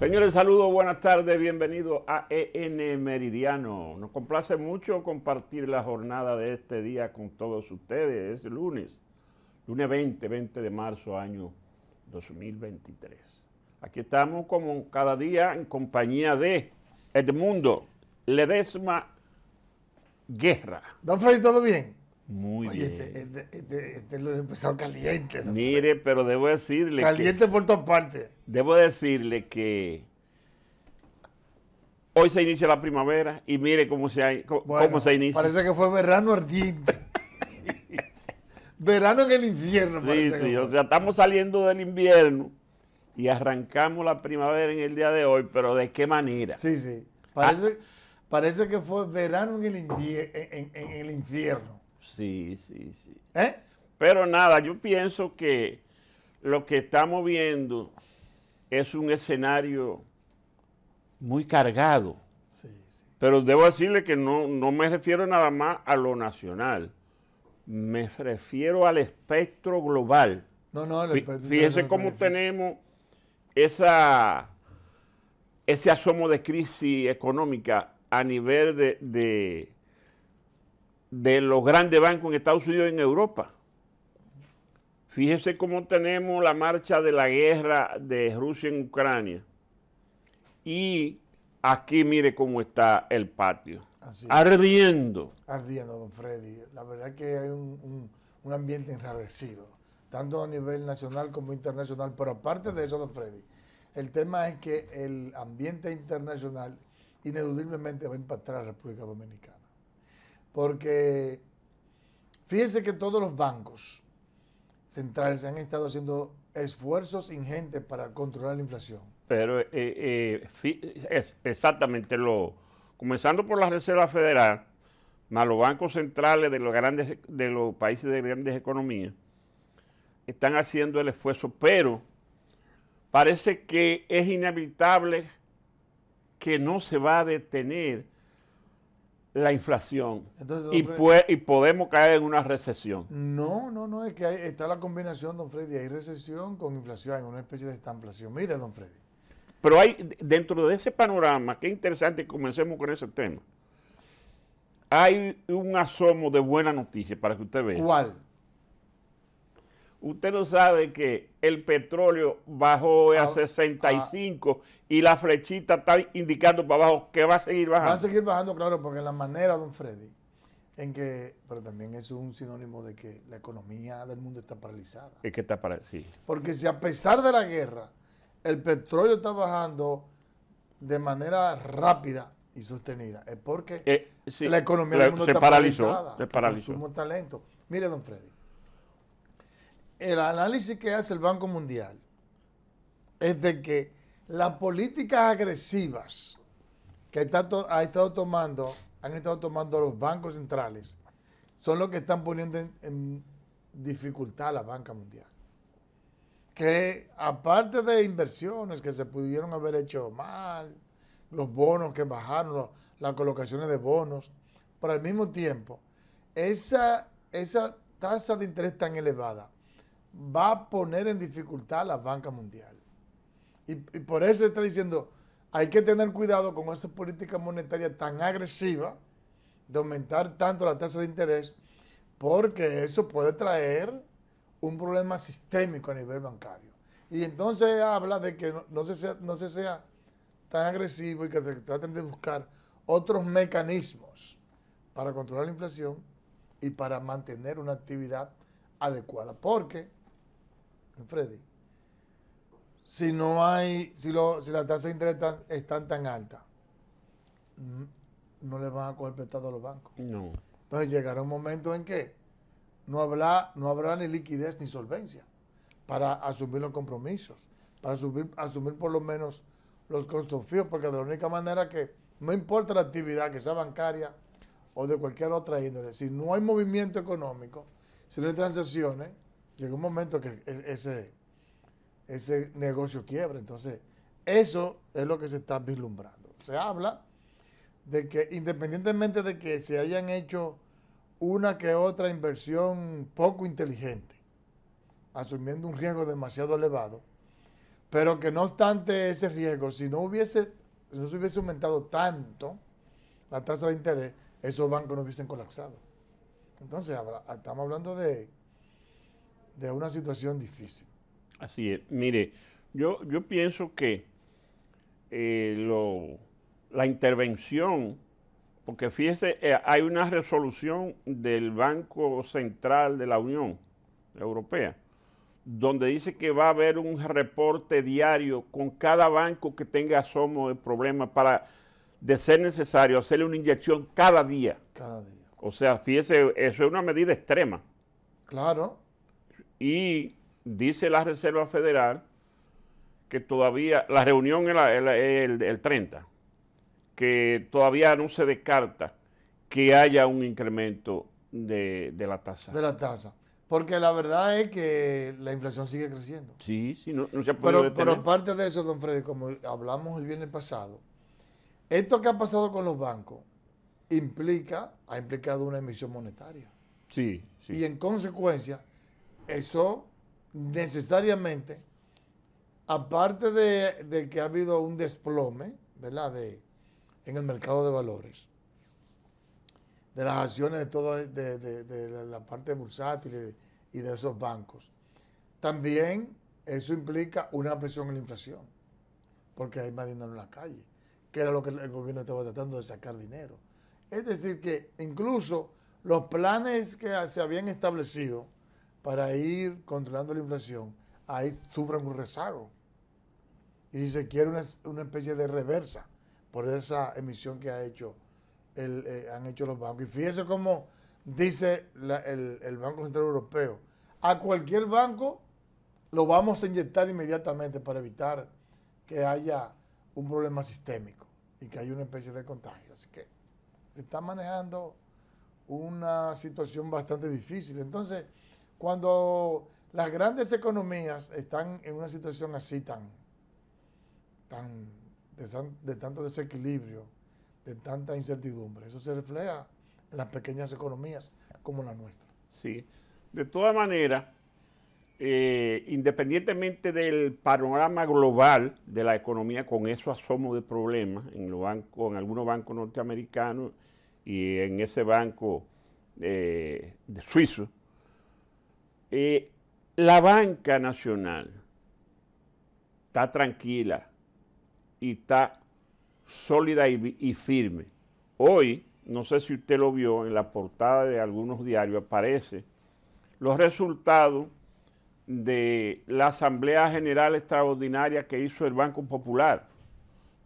Señores, saludos, buenas tardes, bienvenidos a EN Meridiano. Nos complace mucho compartir la jornada de este día con todos ustedes. Es lunes, lunes 20, 20 de marzo, año 2023. Aquí estamos como cada día en compañía de Edmundo Ledesma Guerra. Don ¿todo bien? Muy este, bien. Este, este, este, este caliente. Mire, pero debo decirle. Caliente por todas partes. Debo decirle que hoy se inicia la primavera y mire cómo se, hay, inicia. Parece que fue verano ardiente. verano en el infierno. Sí, sí, o sea, estamos saliendo del invierno y arrancamos la primavera en el día de hoy, pero ¿de qué manera? Sí, sí. Ah. Parece, que fue verano el, en el infierno. Sí, sí, sí. ¿Eh? Pero nada, yo pienso que lo que estamos viendo es un escenario muy cargado. Sí, Pero debo decirle que no, me refiero nada más a lo nacional, me refiero al espectro global. No, no, cómo tenemos esa, ese asomo de crisis económica a nivel de de los grandes bancos en Estados Unidos y en Europa. Fíjese cómo tenemos la marcha de la guerra de Rusia en Ucrania. Y aquí mire cómo está el patio. ardiendo. Ardiendo, don Freddy. La verdad que hay un, un ambiente enrarecido, tanto a nivel nacional como internacional. Pero aparte de eso, don Freddy, el tema es que el ambiente internacional ineludiblemente va a impactar a la República Dominicana. Porque fíjense que todos los bancos centrales han estado haciendo esfuerzos ingentes para controlar la inflación. Pero eh, eh, exactamente lo, comenzando por la Reserva Federal, más los bancos centrales de los, grandes, de los países de grandes economías, están haciendo el esfuerzo, pero parece que es inevitable que no se va a detener la inflación y, y, podemos caer en una recesión. No, no, no, es que está la combinación, don Freddy, hay recesión con inflación, hay una especie de estamplación. Mira, don Freddy. Pero hay, dentro de ese panorama, qué interesante, comencemos con ese tema. Hay un asomo de buena noticia para que usted vea. ¿Cuál? Usted no sabe que el petróleo bajó a, 65 ah, ah. y la flechita está indicando para abajo que va a seguir bajando. Va a seguir bajando, claro, porque la manera, don Freddy, en que, pero también es un sinónimo de que la economía del mundo está paralizada. Es que está paralizada, sí. Porque si a pesar de la guerra, el petróleo está bajando de manera rápida y sostenida, es porque eh, la economía del mundo está paralizó, paralizada. Se paralizó. Consumo talento. Mire, don Freddy el análisis que hace el Banco Mundial es de que las políticas agresivas que ha estado tomando, han estado tomando los bancos centrales, son los que están poniendo en, dificultad a la banca mundial. Que aparte de inversiones que se pudieron haber hecho mal, los bonos que bajaron, las colocaciones de bonos, pero al mismo tiempo, esa, esa tasa de interés tan elevada va a poner en dificultad a la banca mundial. Y, por eso está diciendo, hay que tener cuidado con esa política monetaria tan agresiva de aumentar tanto la tasa de interés, porque eso puede traer un problema sistémico a nivel bancario. Y entonces habla de que no, se, sea, no se sea tan agresivo y que se traten de buscar otros mecanismos para controlar la inflación y para mantener una actividad adecuada, porque Freddy, si no hay, si, si la tasa de interés están tan alta, no le van a coger prestado a los bancos. No. Entonces llegará un momento en que no habrá, no habrá ni liquidez ni solvencia para asumir los compromisos, para asumir, asumir por lo menos los costos fijos, porque de la única manera que no importa la actividad, que sea bancaria o de cualquier otra índole, si no hay movimiento económico, si no hay transacciones, Llega un momento que e-, ese, ese negocio quiebra. Entonces, eso es lo que se está vislumbrando. Se habla de que independientemente de que se hayan hecho una que otra inversión poco inteligente, asumiendo un riesgo demasiado elevado, pero que no obstante ese riesgo, si no hubiese, no se hubiese aumentado tanto la tasa de interés, esos bancos no hubiesen colapsado. Entonces, estamos hablando de de una situación difícil. Así es. Mire, yo, yo pienso que eh, la intervención, porque fíjese, eh, hay una resolución del Banco Central de la Unión Europea, donde dice que va a haber un reporte diario con cada banco que tenga asomo de problema para, de ser necesario, hacerle una inyección cada día. Cada día. O sea, fíjese, eso es una medida extrema. Claro y dice la Reserva Federal que todavía, la reunión es el, 30, que todavía no se descarta que haya un incremento de, la tasa. De la tasa. Porque la verdad es que la inflación sigue creciendo. Sí, sí, no, se ha pero, pero aparte de eso, don Freddy, como hablamos el viernes pasado, esto que ha pasado con los bancos implica, ha implicado una emisión monetaria. Sí, sí. Y en consecuencia, eso necesariamente, aparte de, que ha habido un desplome, ¿verdad? De, en el mercado de valores, de las acciones de toda de, de, la parte bursátil y de esos bancos. También eso implica una presión en la inflación, porque hay más dinero en la calle, que era lo que el gobierno estaba tratando de sacar dinero. Es decir, que incluso los planes que se habían establecido, para ir controlando la inflación, ahí sufren un rezago. Y si se quiere una, especie de reversa por esa emisión que ha hecho eh, han hecho los bancos. Y fíjese cómo dice el, el Banco Central Europeo, a cualquier banco lo vamos a inyectar inmediatamente para evitar que haya un problema sistémico y que haya una especie de contagio. Así que se está manejando una situación bastante difícil. Entonces, cuando las grandes economías están en una situación así tan, tan de, tanto desequilibrio, de tanta incertidumbre, eso se refleja en las pequeñas economías como la nuestra. Sí, de todas maneras, eh, independientemente del panorama global de la economía, con eso asomo de problemas en, los bancos, en algunos bancos norteamericanos y en ese banco eh, de suizo, eh, la banca nacional está tranquila y está sólida y, y, firme. Hoy, no sé si usted lo vio, en la portada de algunos diarios aparece los resultados de la Asamblea General Extraordinaria que hizo el Banco Popular,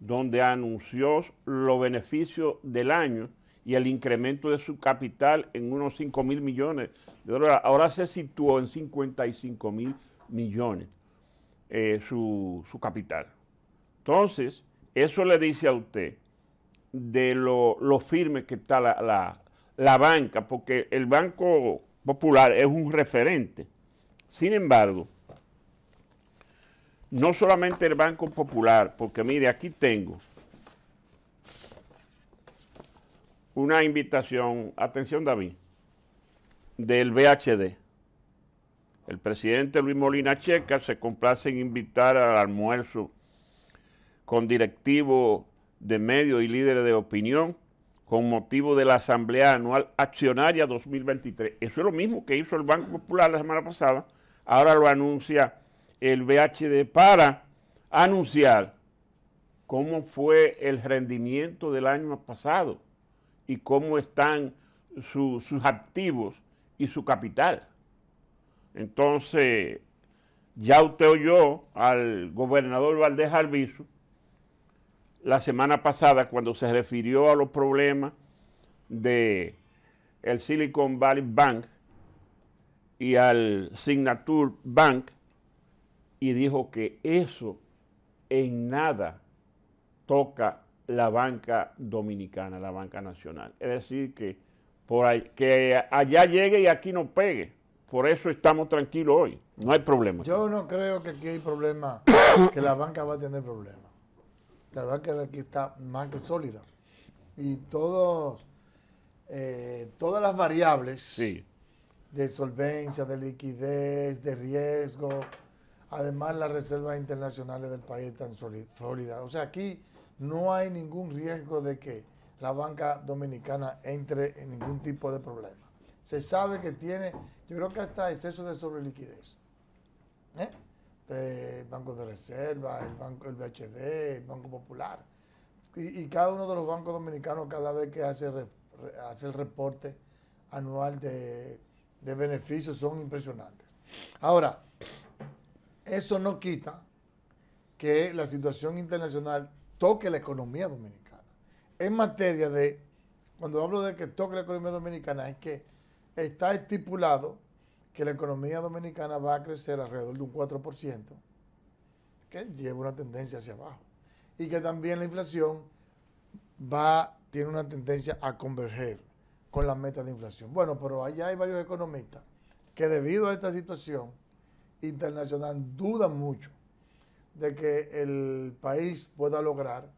donde anunció los beneficios del año y el incremento de su capital en unos 5 mil millones de dólares. Ahora se situó en 55 mil millones eh, su, capital. Entonces, eso le dice a usted de lo, firme que está la banca, porque el Banco Popular es un referente. Sin embargo, no solamente el Banco Popular, porque mire, aquí tengo una invitación, atención David, del BHD. El presidente Luis Molina Checa se complace en invitar al almuerzo con directivo de medios y líderes de opinión con motivo de la Asamblea Anual Accionaria 2023. Eso es lo mismo que hizo el Banco Popular la semana pasada. Ahora lo anuncia el BHD para anunciar cómo fue el rendimiento del año pasado y cómo están sus activos y su capital. Entonces, ya usted oyó al gobernador Valdés Albizu la semana pasada cuando se refirió a los problemas de el Silicon Valley Bank y al Signature Bank y dijo que eso en nada toca la banca dominicana, la banca nacional. Es decir, que, por ahí, que allá llegue y aquí no pegue. Por eso estamos tranquilos hoy. No hay problema. Yo no creo que aquí hay problema, que la banca va a tener problemas. La banca de aquí está más que sólida. Y todos, eh, todas las variables de solvencia, de liquidez, de riesgo, además las reservas internacionales del país están sólidas. O sea, aquí no hay ningún riesgo de que la banca dominicana entre en ningún tipo de problema. Se sabe que tiene, yo creo que hasta exceso de sobre liquidez. de ¿eh? eh, Banco de Reserva, el Banco el BHD, el Banco Popular. Y, cada uno de los bancos dominicanos cada vez que hace, el reporte anual de, de beneficios son impresionantes. Ahora, eso no quita que la situación internacional toque la economía dominicana. En materia de, cuando hablo de que toque la economía dominicana, es que está estipulado que la economía dominicana va a crecer alrededor de un 4%, que lleva una tendencia hacia abajo, y que también la inflación va, tiene una tendencia a converger con la meta de inflación. Bueno, pero allá hay varios economistas que debido a esta situación internacional dudan mucho de que el país pueda lograr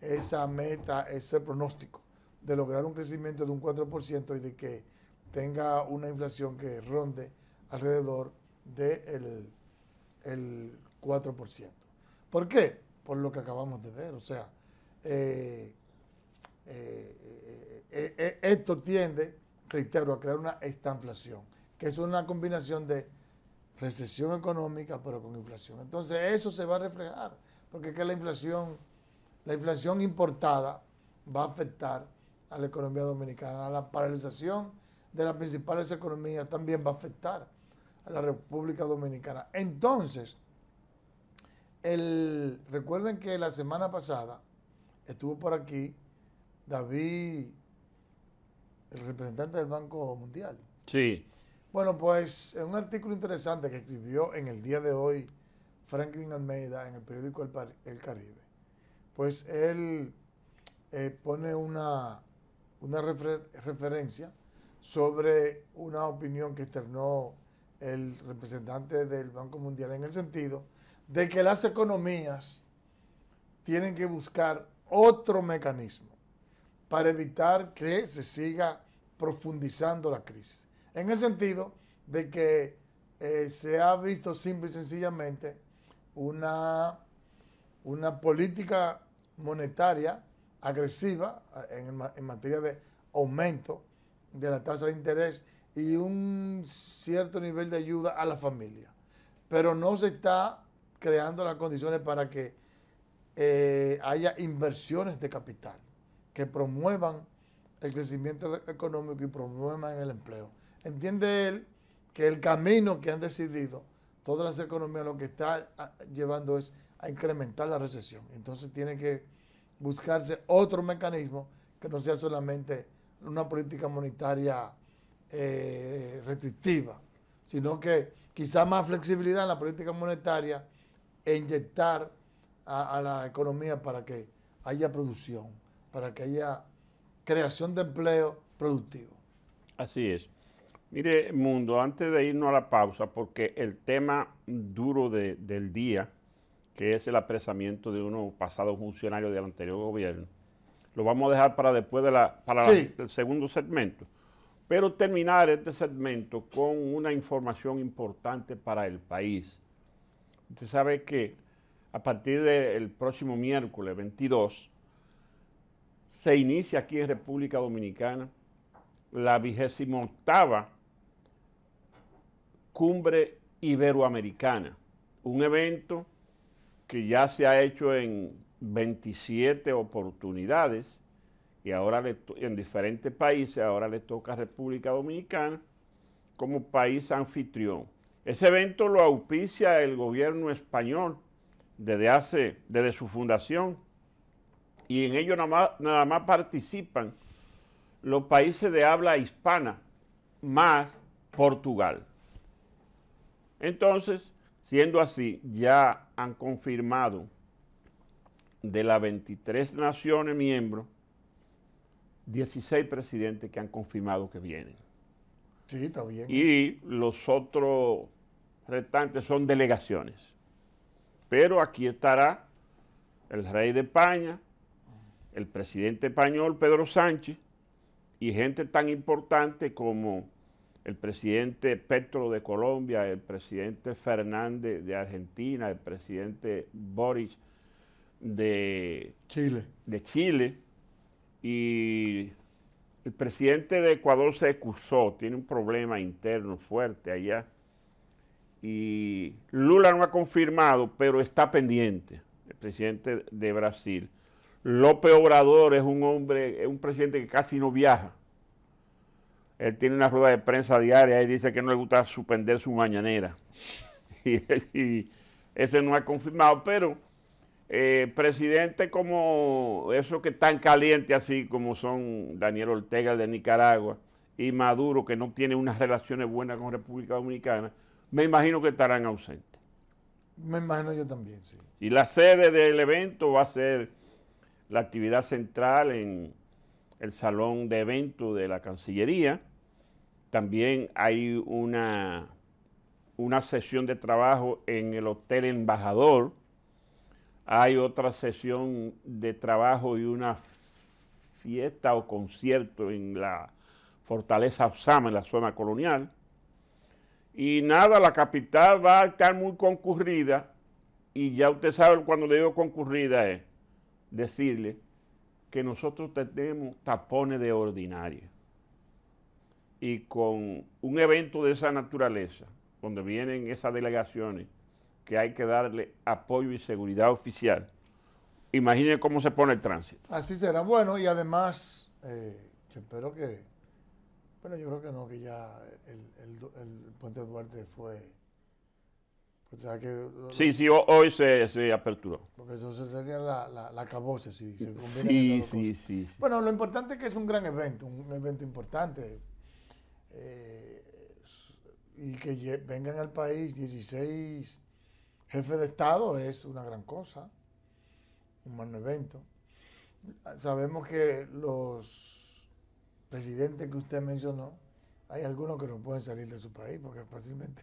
esa meta, ese pronóstico de lograr un crecimiento de un 4% y de que tenga una inflación que ronde alrededor del de el 4%. ¿Por qué? Por lo que acabamos de ver. O sea, eh, eh, eh, esto tiende, reitero, a crear una estanflación, que es una combinación de recesión económica, pero con inflación. Entonces eso se va a reflejar, porque es que la inflación, la inflación importada va a afectar a la economía dominicana. la paralización de las principales economías también va a afectar a la República Dominicana. Entonces, recuerden que la semana pasada estuvo por aquí David, el representante del Banco Mundial. Sí. Bueno, pues en un artículo interesante que escribió en el día de hoy Franklin Almeida en el periódico El, Caribe, pues él eh, pone una, referencia sobre una opinión que externó el representante del Banco Mundial en el sentido de que las economías tienen que buscar otro mecanismo para evitar que se siga profundizando la crisis. En el sentido de que eh, se ha visto simple y sencillamente una, una política monetaria agresiva eh, en, materia de aumento de la tasa de interés y un cierto nivel de ayuda a la familia. Pero no se está creando las condiciones para que eh, haya inversiones de capital que promuevan el crecimiento económico y promuevan el empleo. Entiende él que el camino que han decidido todas las economías lo que está ah, llevando es a incrementar la recesión. Entonces tiene que buscarse otro mecanismo que no sea solamente una política monetaria eh, restrictiva, sino que quizá más flexibilidad en la política monetaria e inyectar a la economía para que haya producción, para que haya creación de empleo productivo. Así es. Mire, Mundo, antes de irnos a la pausa, porque el tema duro del día, que es el apresamiento de unos pasados funcionarios del anterior gobierno, lo vamos a dejar para después de segundo segmento. Pero terminar este segmento con una información importante para el país. Usted sabe que a partir del próximo miércoles 22 se inicia aquí en República Dominicana la vigésima octava Cumbre Iberoamericana, un evento que ya se ha hecho en 27 oportunidades y ahora en diferentes países, ahora le toca a República Dominicana como país anfitrión. Ese evento lo auspicia el gobierno español desde, hace, desde su fundación y en ello nada más participan los países de habla hispana más Portugal. Entonces, siendo así, ya han confirmado de las 23 naciones miembros, 16 presidentes que han confirmado que vienen. Sí, está bien. Y los otros restantes son delegaciones. Pero aquí estará el rey de España, el presidente español Pedro Sánchez y gente tan importante como el presidente Petro de Colombia, el presidente Fernández de Argentina, el presidente Boris de Chile, de Chile y el presidente de Ecuador se excusó, tiene un problema interno fuerte allá. Y Lula no ha confirmado, pero está pendiente, el presidente de Brasil. López Obrador es un hombre, es un presidente que casi no viaja él tiene una rueda de prensa diaria y dice que no le gusta suspender su mañanera. Y, ese no ha confirmado, pero eh, presidente como eso que tan caliente así como son Daniel Ortega de Nicaragua y Maduro, que no tiene unas relaciones buenas con República Dominicana, me imagino que estarán ausentes. Me imagino yo también, sí. Y la sede del evento va a ser la actividad central en el salón de evento de la Cancillería también hay una, una sesión de trabajo en el Hotel Embajador. Hay otra sesión de trabajo y una fiesta o concierto en la Fortaleza Osama, en la zona colonial. Y nada, la capital va a estar muy concurrida. Y ya usted sabe cuando le digo concurrida es decirle que nosotros tenemos tapones de ordinaria y con un evento de esa naturaleza, donde vienen esas delegaciones, que hay que darle apoyo y seguridad oficial, imaginen cómo se pone el tránsito. Así será. Bueno, y además, eh, yo espero que, bueno, yo creo que no, que ya el, el, puente Duarte fue... Pues, sí, sí, hoy se, se, aperturó. Porque eso sería la, la, la caboce, si se Sí, sí, sí, sí. Bueno, lo importante es que es un gran evento, un evento importante. Eh, y que vengan al país 16 jefes de Estado es una gran cosa, un buen evento. Sabemos que los presidentes que usted mencionó, hay algunos que no pueden salir de su país porque fácilmente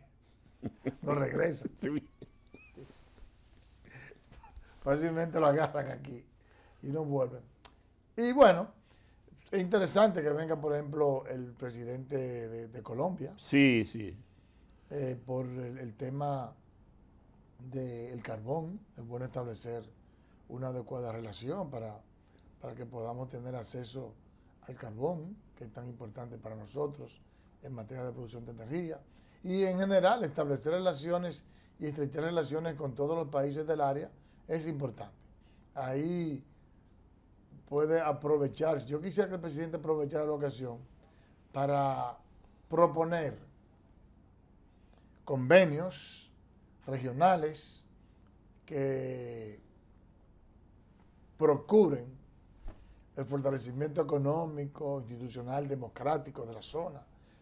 no regresan. Fácilmente lo agarran aquí y no vuelven. Y bueno, es interesante que venga, por ejemplo, el presidente de, Colombia. Sí, sí. Eh, por el, tema del carbón, es bueno establecer una adecuada relación para, para que podamos tener acceso al carbón, que es tan importante para nosotros en materia de producción de energía, y en general establecer relaciones y estrechar relaciones con todos los países del área es importante. Ahí puede aprovecharse. Yo quisiera que el presidente aprovechara la ocasión para proponer convenios regionales que procuren el fortalecimiento económico, institucional, democrático de la zona,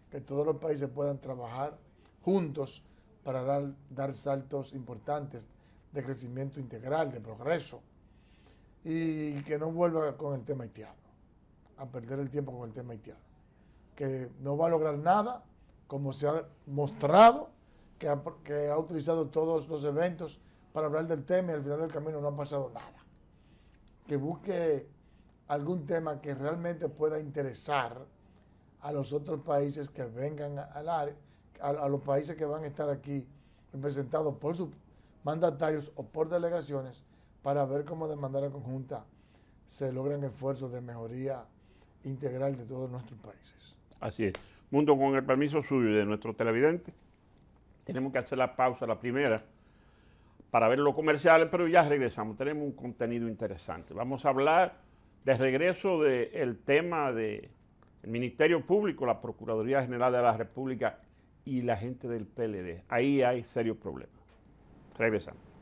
que todos los países puedan trabajar juntos para dar, dar saltos importantes de crecimiento integral, de progreso y que no vuelva con el tema haitiano, a perder el tiempo con el tema haitiano, que no va a lograr nada, como se ha mostrado, que ha, utilizado todos los eventos para hablar del tema y al final del camino no ha pasado nada. Que busque algún tema que realmente pueda interesar a los otros países que vengan al área, a los países que van a estar aquí representados por sus mandatarios o por delegaciones para ver cómo de manera conjunta se logran esfuerzos de mejoría integral de todos nuestros países. Así es. Mundo, con el permiso suyo y de nuestro televidente, tenemos que hacer la pausa, la primera, para ver los comerciales, pero ya regresamos. Tenemos un contenido interesante. Vamos a hablar de regreso del tema del el Ministerio Público, la Procuraduría General de la República y la gente del PLD. Ahí hay serios problemas. Regresamos.